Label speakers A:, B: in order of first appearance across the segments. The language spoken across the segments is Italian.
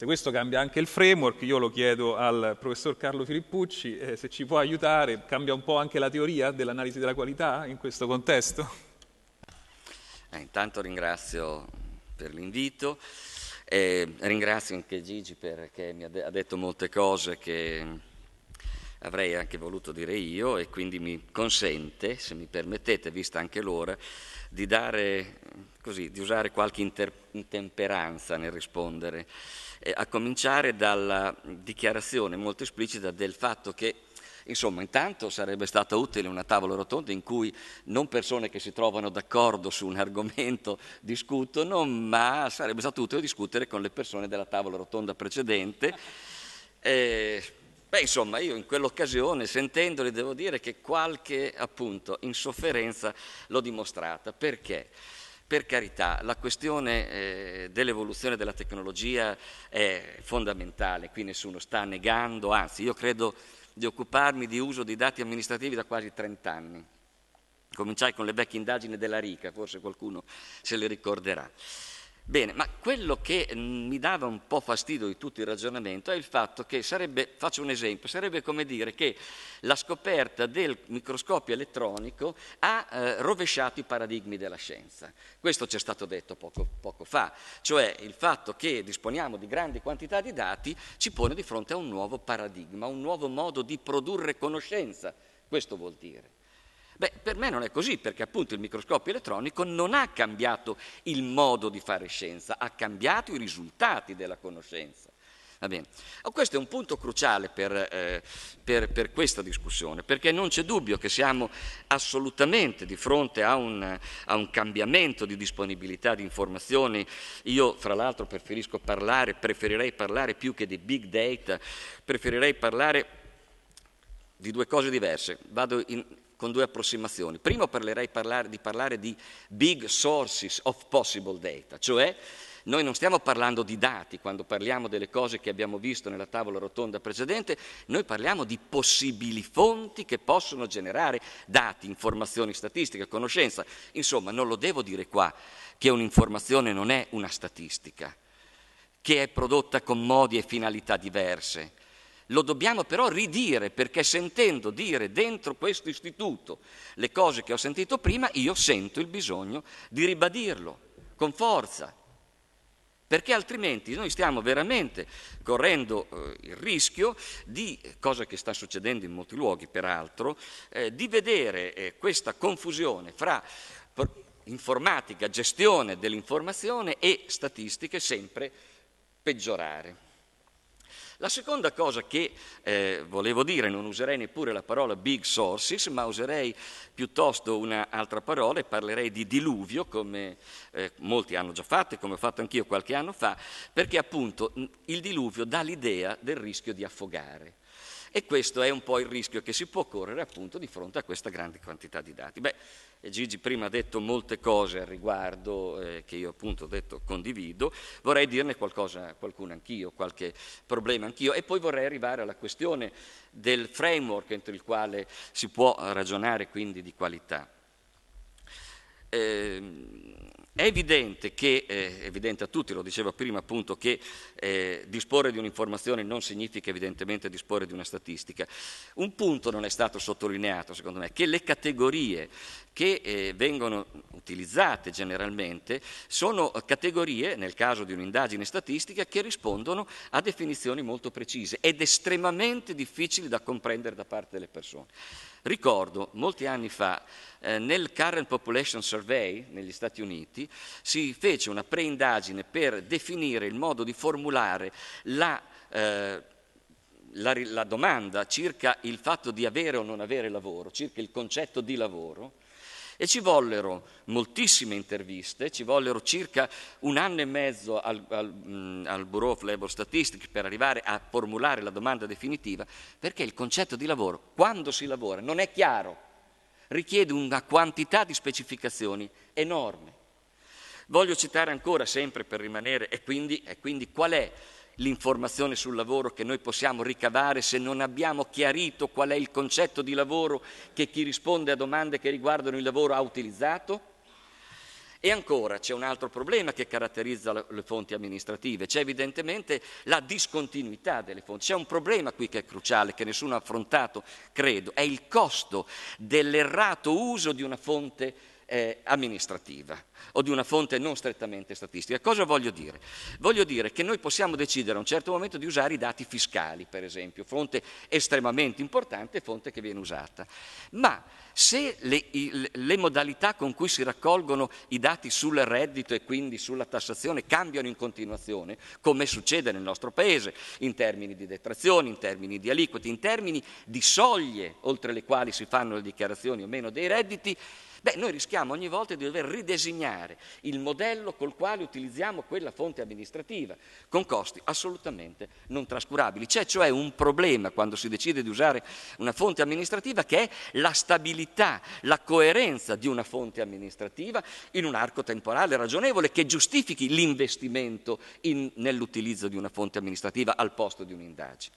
A: Se questo cambia anche il framework, io lo chiedo al professor Carlo Filippucci eh, se ci può aiutare, cambia un po' anche la teoria dell'analisi della qualità in questo contesto?
B: Eh, intanto ringrazio per l'invito, e ringrazio anche Gigi perché mi ha, de- ha detto molte cose che avrei anche voluto dire io e quindi mi consente, se mi permettete, vista anche l'ora, di, dare, così, di usare qualche inter- intemperanza nel rispondere, eh, a cominciare dalla dichiarazione molto esplicita del fatto che Insomma, intanto sarebbe stata utile una tavola rotonda in cui non persone che si trovano d'accordo su un argomento discutono, ma sarebbe stato utile discutere con le persone della tavola rotonda precedente. Eh, Beh, insomma, io in quell'occasione, sentendoli, devo dire che qualche, appunto, insofferenza l'ho dimostrata. Perché? Per carità, la questione eh, dell'evoluzione della tecnologia è fondamentale, qui nessuno sta negando, anzi io credo di occuparmi di uso di dati amministrativi da quasi 30 anni. Cominciai con le vecchie indagini della RICA, forse qualcuno se le ricorderà. Bene, ma quello che mm, mi dava un po' fastidio di tutto il ragionamento è il fatto che sarebbe, faccio un esempio, sarebbe come dire che la scoperta del microscopio elettronico ha eh, rovesciato i paradigmi della scienza. Questo ci è stato detto poco, poco fa, cioè il fatto che disponiamo di grandi quantità di dati ci pone di fronte a un nuovo paradigma, un nuovo modo di produrre conoscenza. Questo vuol dire. Beh, per me non è così, perché appunto il microscopio elettronico non ha cambiato il modo di fare scienza, ha cambiato i risultati della conoscenza. Va bene. Oh, questo è un punto cruciale per, eh, per, per, questa discussione, perché non c'è dubbio che siamo assolutamente di fronte a un, a un cambiamento di disponibilità di informazioni. Io, fra l'altro, preferisco parlare, preferirei parlare più che di big data, preferirei parlare di due cose diverse. Vado in, con due approssimazioni. Primo parlerei parlare, di parlare di big sources of possible data, cioè noi non stiamo parlando di dati quando parliamo delle cose che abbiamo visto nella tavola rotonda precedente, noi parliamo di possibili fonti che possono generare dati, informazioni statistiche, conoscenza. Insomma, non lo devo dire qua che un'informazione non è una statistica, che è prodotta con modi e finalità diverse lo dobbiamo però ridire perché sentendo dire dentro questo istituto le cose che ho sentito prima, io sento il bisogno di ribadirlo con forza. Perché altrimenti noi stiamo veramente correndo eh, il rischio di, eh, cosa che sta succedendo in molti luoghi peraltro, eh, di vedere eh, questa confusione fra informatica, gestione dell'informazione e statistiche sempre peggiorare. La seconda cosa che eh, volevo dire, non userei neppure la parola big sources, ma userei piuttosto un'altra parola e parlerei di diluvio, come eh, molti hanno già fatto e come ho fatto anch'io qualche anno fa, perché appunto il diluvio dà l'idea del rischio di affogare. E questo è un po' il rischio che si può correre appunto di fronte a questa grande quantità di dati. Beh, Gigi prima ha detto molte cose al riguardo eh, che io appunto ho detto condivido, vorrei dirne qualcosa, qualcuno anch'io, qualche problema anch'io e poi vorrei arrivare alla questione del framework entro il quale si può ragionare quindi di qualità. Eh, è evidente, che, eh, evidente a tutti, lo diceva prima appunto, che eh, disporre di un'informazione non significa evidentemente disporre di una statistica. Un punto non è stato sottolineato, secondo me, che le categorie che eh, vengono utilizzate generalmente sono eh, categorie, nel caso di un'indagine statistica, che rispondono a definizioni molto precise ed estremamente difficili da comprendere da parte delle persone. Ricordo, molti anni fa, eh, nel Current Population Survey negli Stati Uniti si fece una preindagine per definire il modo di formulare la... Eh, la, la, domanda circa il fatto di avere o non avere lavoro, circa il concetto di lavoro, e ci vollero moltissime interviste, ci vollero circa un anno e mezzo al, al, mm, al Bureau of Labor Statistics per arrivare a formulare la domanda definitiva, perché il concetto di lavoro, quando si lavora, non è chiaro, richiede una quantità di specificazioni enorme. Voglio citare ancora, sempre per rimanere, e quindi, e quindi qual è l'informazione sul lavoro che noi possiamo ricavare se non abbiamo chiarito qual è il concetto di lavoro che chi risponde a domande che riguardano il lavoro ha utilizzato? E ancora c'è un altro problema che caratterizza le fonti amministrative, c'è evidentemente la discontinuità delle fonti. C'è un problema qui che è cruciale, che nessuno ha affrontato, credo, è il costo dell'errato uso di una fonte amministrativa eh, amministrativa o di una fonte non strettamente statistica. Cosa voglio dire? Voglio dire che noi possiamo decidere a un certo momento di usare i dati fiscali, per esempio, fonte estremamente importante, fonte che viene usata. Ma se le, i, le modalità con cui si raccolgono i dati sul reddito e quindi sulla tassazione cambiano in continuazione, come succede nel nostro Paese, in termini di detrazioni, in termini di aliquote, in termini di soglie oltre le quali si fanno le dichiarazioni o meno dei redditi, Beh, noi rischiamo ogni volta di dover ridesegnare il modello col quale utilizziamo quella fonte amministrativa, con costi assolutamente non trascurabili. C'è cioè un problema quando si decide di usare una fonte amministrativa che è la stabilità, la coerenza di una fonte amministrativa in un arco temporale ragionevole che giustifichi l'investimento in, nell'utilizzo di una fonte amministrativa al posto di un'indagine.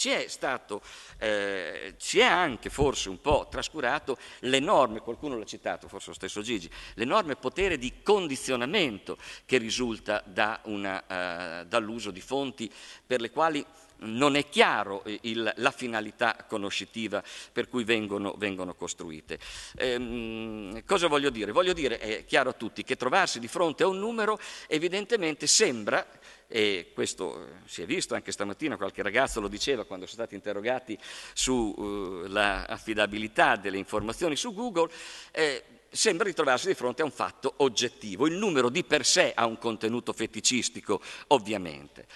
B: Ci è stato, eh, ci è anche forse un po' trascurato l'enorme, qualcuno l'ha citato, forse lo stesso Gigi, l'enorme potere di condizionamento che risulta da una, eh, dall'uso di fonti per le quali non è chiaro eh, il, la finalità conoscitiva per cui vengono, vengono costruite. Ehm, cosa voglio dire? Voglio dire, è chiaro a tutti, che trovarsi di fronte a un numero evidentemente sembra e questo eh, si è visto anche stamattina, qualche ragazzo lo diceva quando sono stati interrogati sull'affidabilità eh, uh, delle informazioni su Google, eh, sembra ritrovarsi di fronte a un fatto oggettivo. Il numero di per sé ha un contenuto feticistico, ovviamente.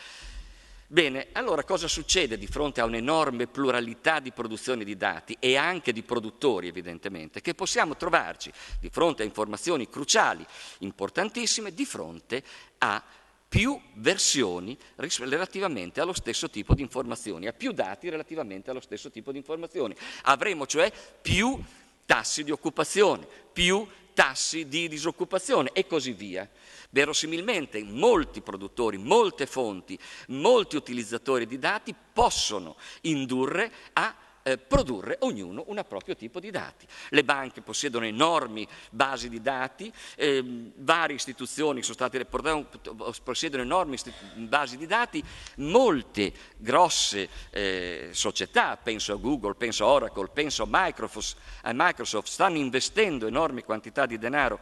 B: Bene, allora cosa succede di fronte a un'enorme pluralità di produzioni di dati e anche di produttori evidentemente, che possiamo trovarci di fronte a informazioni cruciali, importantissime, di fronte a più versioni relativamente allo stesso tipo di informazioni, a più dati relativamente allo stesso tipo di informazioni. Avremo cioè più tassi di occupazione, più tassi di disoccupazione e così via. Verosimilmente molti produttori, molte fonti, molti utilizzatori di dati possono indurre a eh, produrre ognuno un proprio tipo di dati. Le banche possiedono enormi basi di dati, eh, varie istituzioni state, possiedono enormi basi di dati, molte grosse eh, società, penso a Google, penso a Oracle, penso a Microsoft, a Microsoft, stanno investendo enormi quantità di denaro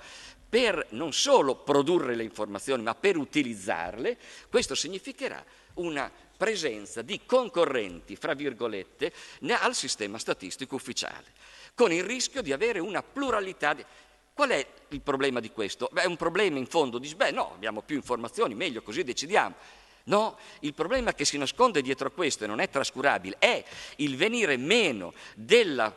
B: per non solo produrre le informazioni, ma per utilizzarle, questo significherà una presenza di concorrenti, fra virgolette, al sistema statistico ufficiale, con il rischio di avere una pluralità. Di... Qual è il problema di questo? Beh, è un problema in fondo di, beh no, abbiamo più informazioni, meglio così decidiamo. No, il problema che si nasconde dietro a questo e non è trascurabile è il venire meno della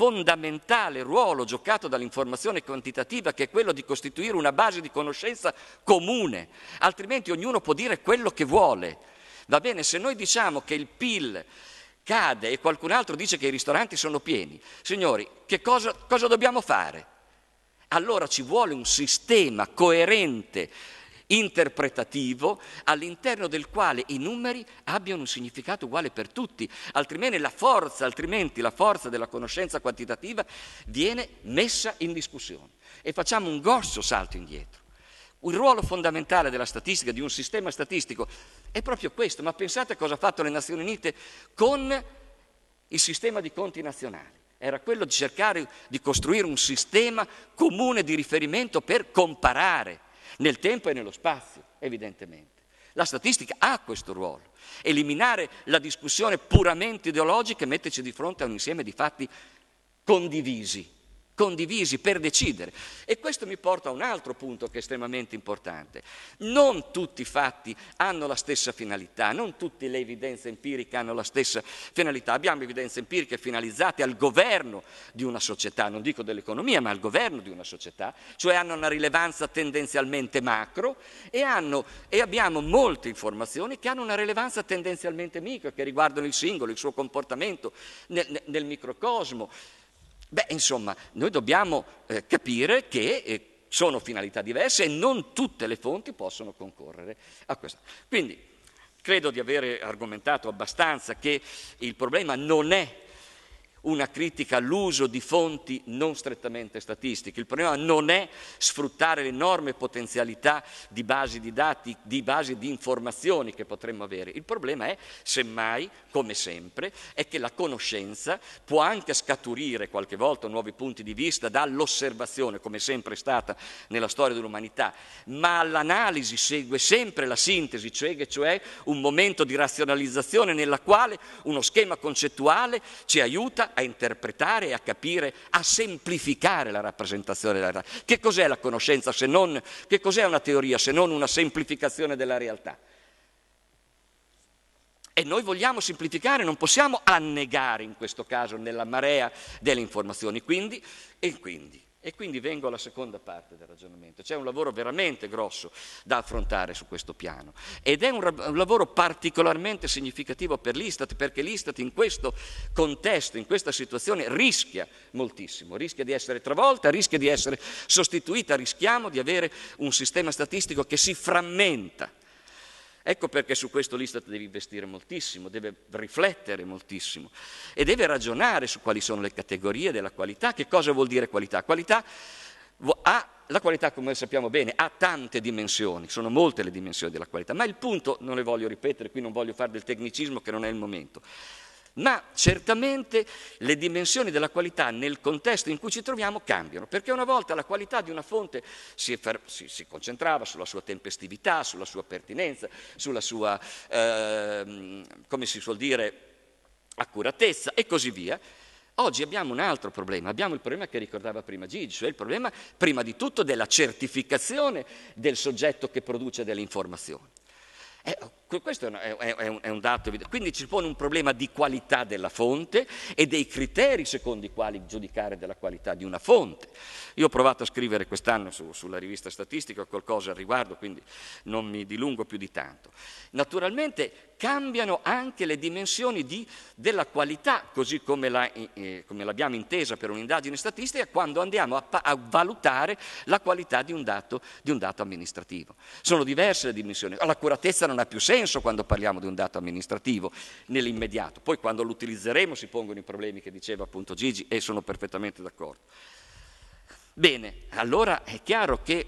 B: fondamentale ruolo giocato dall'informazione quantitativa che è quello di costituire una base di conoscenza comune, altrimenti ognuno può dire quello che vuole. Va bene, se noi diciamo che il PIL cade e qualcun altro dice che i ristoranti sono pieni, signori, che cosa, cosa dobbiamo fare? Allora ci vuole un sistema coerente interpretativo all'interno del quale i numeri abbiano un significato uguale per tutti, altrimenti la forza, altrimenti la forza della conoscenza quantitativa viene messa in discussione e facciamo un grosso salto indietro. Il ruolo fondamentale della statistica, di un sistema statistico, è proprio questo, ma pensate a cosa ha fatto le Nazioni Unite con il sistema di conti nazionali. Era quello di cercare di costruire un sistema comune di riferimento per comparare nel tempo e nello spazio, evidentemente. La statistica ha questo ruolo. Eliminare la discussione puramente ideologica e metterci di fronte a un insieme di fatti condivisi, condivisi per decidere. E questo mi porta a un altro punto che è estremamente importante. Non tutti i fatti hanno la stessa finalità, non tutte le evidenze empiriche hanno la stessa finalità. Abbiamo evidenze empiriche finalizzate al governo di una società, non dico dell'economia, ma al governo di una società, cioè hanno una rilevanza tendenzialmente macro e, hanno, e abbiamo molte informazioni che hanno una rilevanza tendenzialmente micro, che riguardano il singolo, il suo comportamento nel, nel microcosmo. Beh, insomma, noi dobbiamo eh, capire che eh, sono finalità diverse e non tutte le fonti possono concorrere a questo. Quindi credo di avere argomentato abbastanza che il problema non è una critica all'uso di fonti non strettamente statistiche. Il problema non è sfruttare l'enorme potenzialità di basi di dati, di basi di informazioni che potremmo avere. Il problema è, semmai, come sempre, è che la conoscenza può anche scaturire qualche volta nuovi punti di vista dall'osservazione, come sempre è stata nella storia dell'umanità, ma all'analisi segue sempre la sintesi, cioè un momento di razionalizzazione nella quale uno schema concettuale ci aiuta a interpretare, a capire, a semplificare la rappresentazione della realtà. Che cos'è la conoscenza se non, che cos'è una teoria se non una semplificazione della realtà? E noi vogliamo semplificare, non possiamo annegare in questo caso nella marea delle informazioni. Quindi, e quindi e quindi vengo alla seconda parte del ragionamento. C'è un lavoro veramente grosso da affrontare su questo piano ed è un, un lavoro particolarmente significativo per l'Istat perché l'Istat in questo contesto, in questa situazione, rischia moltissimo, rischia di essere travolta, rischia di essere sostituita, rischiamo di avere un sistema statistico che si frammenta Ecco perché su questo l'Istat deve investire moltissimo, deve riflettere moltissimo e deve ragionare su quali sono le categorie della qualità. Che cosa vuol dire qualità? Qualità ha la qualità, come sappiamo bene, ha tante dimensioni, sono molte le dimensioni della qualità, ma il punto, non le voglio ripetere, qui non voglio fare del tecnicismo che non è il momento, ma certamente le dimensioni della qualità nel contesto in cui ci troviamo cambiano, perché una volta la qualità di una fonte si, fer- si, si concentrava sulla sua tempestività, sulla sua pertinenza, sulla sua, eh, come si suol dire, accuratezza e così via. Oggi abbiamo un altro problema, abbiamo il problema che ricordava prima Gigi, cioè il problema prima di tutto della certificazione del soggetto che produce delle informazioni. Eh, questo è un, è un dato evidente. Quindi ci pone un problema di qualità della fonte e dei criteri secondo i quali giudicare della qualità di una fonte. Io ho provato a scrivere quest'anno su, sulla rivista statistica qualcosa al riguardo, quindi non mi dilungo più di tanto. Naturalmente cambiano anche le dimensioni di, della qualità, così come, la, eh, come, l'abbiamo intesa per un'indagine statistica, quando andiamo a, a valutare la qualità di un, dato, di un dato amministrativo. Sono diverse le dimensioni. L'accuratezza non ha più senso senso quando parliamo di un dato amministrativo nell'immediato, poi quando lo utilizzeremo si pongono i problemi che diceva appunto Gigi e sono perfettamente d'accordo. Bene, allora è chiaro che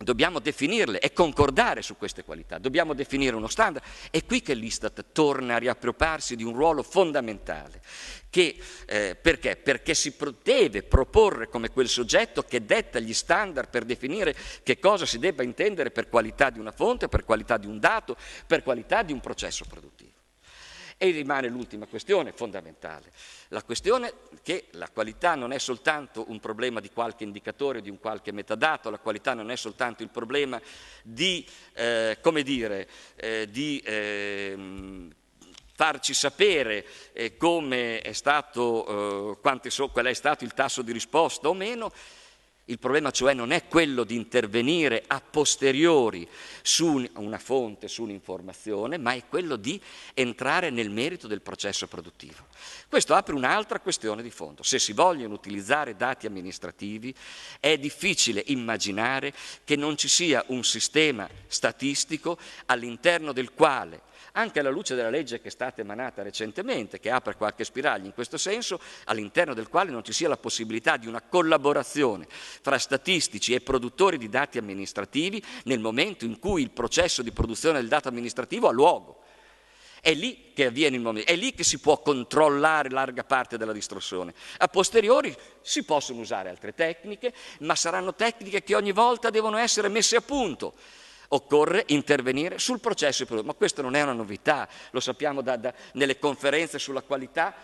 B: Dobbiamo definirle e concordare su queste qualità, dobbiamo definire uno standard. È qui che l'Istat torna a riappropriarsi di un ruolo fondamentale. Che, eh, perché? Perché si deve proporre come quel soggetto che detta gli standard per definire che cosa si debba intendere per qualità di una fonte, per qualità di un dato, per qualità di un processo produttivo. E rimane l'ultima questione fondamentale, la questione che la qualità non è soltanto un problema di qualche indicatore, di un qualche metadato, la qualità non è soltanto il problema di, eh, come dire, eh, di... Eh, farci sapere eh, come è stato, eh, so, qual è stato il tasso di risposta o meno, il problema cioè non è quello di intervenire a posteriori su una fonte, su un'informazione, ma è quello di entrare nel merito del processo produttivo. Questo apre un'altra questione di fondo. Se si vogliono utilizzare dati amministrativi è difficile immaginare che non ci sia un sistema statistico all'interno del quale anche alla luce della legge che è stata emanata recentemente, che apre qualche spiraglio in questo senso, all'interno del quale non ci sia la possibilità di una collaborazione fra statistici e produttori di dati amministrativi nel momento in cui il processo di produzione del dato amministrativo ha luogo. È lì che avviene il momento, è lì che si può controllare larga parte della distorsione. A posteriori si possono usare altre tecniche, ma saranno tecniche che ogni volta devono essere messe a punto Occorre intervenire sul processo di produzione. ma questa non è una novità, lo sappiamo da, da, nelle conferenze sulla qualità,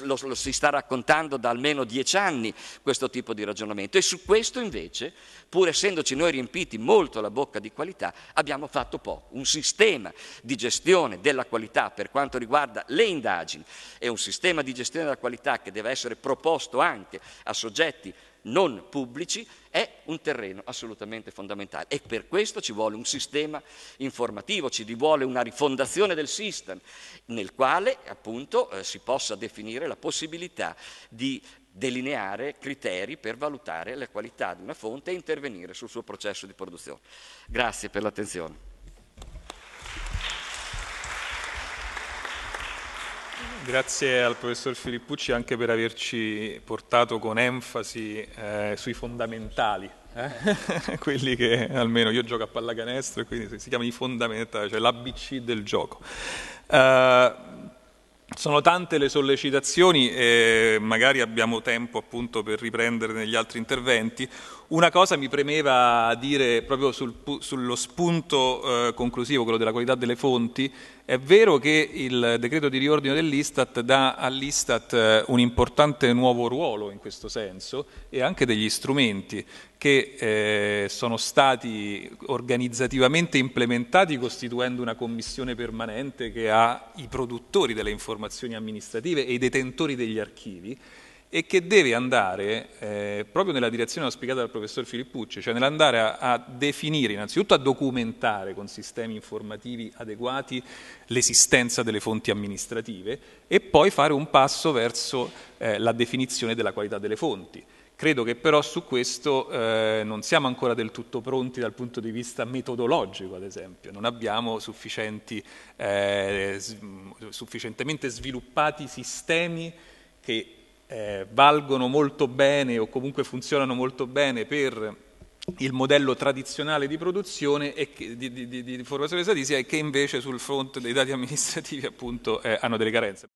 B: lo, lo si sta raccontando da almeno dieci anni questo tipo di ragionamento e su questo invece, pur essendoci noi riempiti molto la bocca di qualità, abbiamo fatto poco. Un sistema di gestione della qualità per quanto riguarda le indagini e un sistema di gestione della qualità che deve essere proposto anche a soggetti non pubblici è un terreno assolutamente fondamentale e per questo ci vuole un sistema informativo, ci vuole una rifondazione del sistema, nel quale appunto eh, si possa definire la possibilità di delineare criteri per valutare la qualità di una fonte e intervenire sul suo processo di produzione. Grazie per l'attenzione.
A: Grazie al professor Filippucci anche per averci portato con enfasi eh, sui fondamentali, eh? quelli che almeno io gioco a pallacanestro e quindi si chiamano i fondamentali, cioè l'ABC del gioco. Eh, sono tante le sollecitazioni e magari abbiamo tempo appunto per riprendere negli altri interventi. Una cosa mi premeva dire proprio sul, sullo spunto eh, conclusivo, quello della qualità delle fonti. È vero che il decreto di riordino dell'Istat dà all'Istat eh, un importante nuovo ruolo in questo senso e anche degli strumenti che eh, sono stati organizzativamente implementati costituendo una commissione permanente che ha i produttori delle informazioni amministrative e i detentori degli archivi e che deve andare eh, proprio nella direzione auspicata dal professor Filippucci, cioè nell'andare a, a, definire, innanzitutto a documentare con sistemi informativi adeguati l'esistenza delle fonti amministrative e poi fare un passo verso eh, la definizione della qualità delle fonti. Credo che però su questo eh, non siamo ancora del tutto pronti dal punto di vista metodologico, ad esempio, non abbiamo eh, sufficientemente sviluppati sistemi che eh, valgono molto bene o comunque funzionano molto bene per il modello tradizionale di produzione e che, di, di, di, di formazione statistica e che invece sul fronte dei dati amministrativi appunto eh, hanno delle carenze.